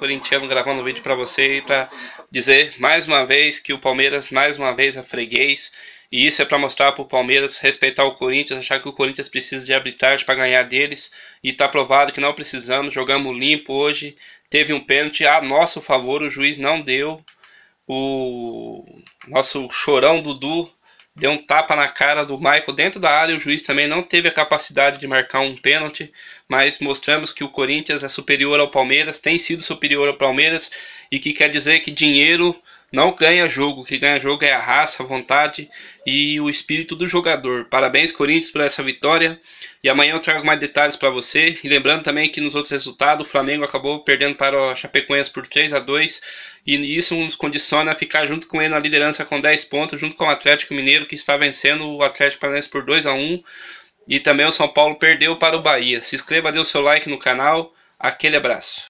corintiano gravando um vídeo para você e para dizer mais uma vez que o Palmeiras mais uma vez é freguês e isso é para mostrar para o Palmeiras respeitar o Corinthians, achar que o Corinthians precisa de arbitragem para ganhar deles e está provado que não precisamos, jogamos limpo hoje, teve um pênalti a nosso favor, o juiz não deu. O nosso chorão Dudu deu um tapa na cara do Michael dentro da área. O juiz também não teve a capacidade de marcar um pênalti, mas mostramos que o Corinthians é superior ao Palmeiras, tem sido superior ao Palmeiras e que quer dizer que dinheiro não ganha jogo, o que ganha jogo é a raça, a vontade e o espírito do jogador. Parabéns, Corinthians, por essa vitória. E amanhã eu trago mais detalhes para você. E lembrando também que nos outros resultados, o Flamengo acabou perdendo para o Chapecoense por 3 a 2 E isso nos condiciona a ficar junto com ele na liderança com 10 pontos, junto com o Atlético Mineiro, que está vencendo o Atlético Paranaense por 2 a 1 E também o São Paulo perdeu para o Bahia. Se inscreva, dê o seu like no canal. Aquele abraço.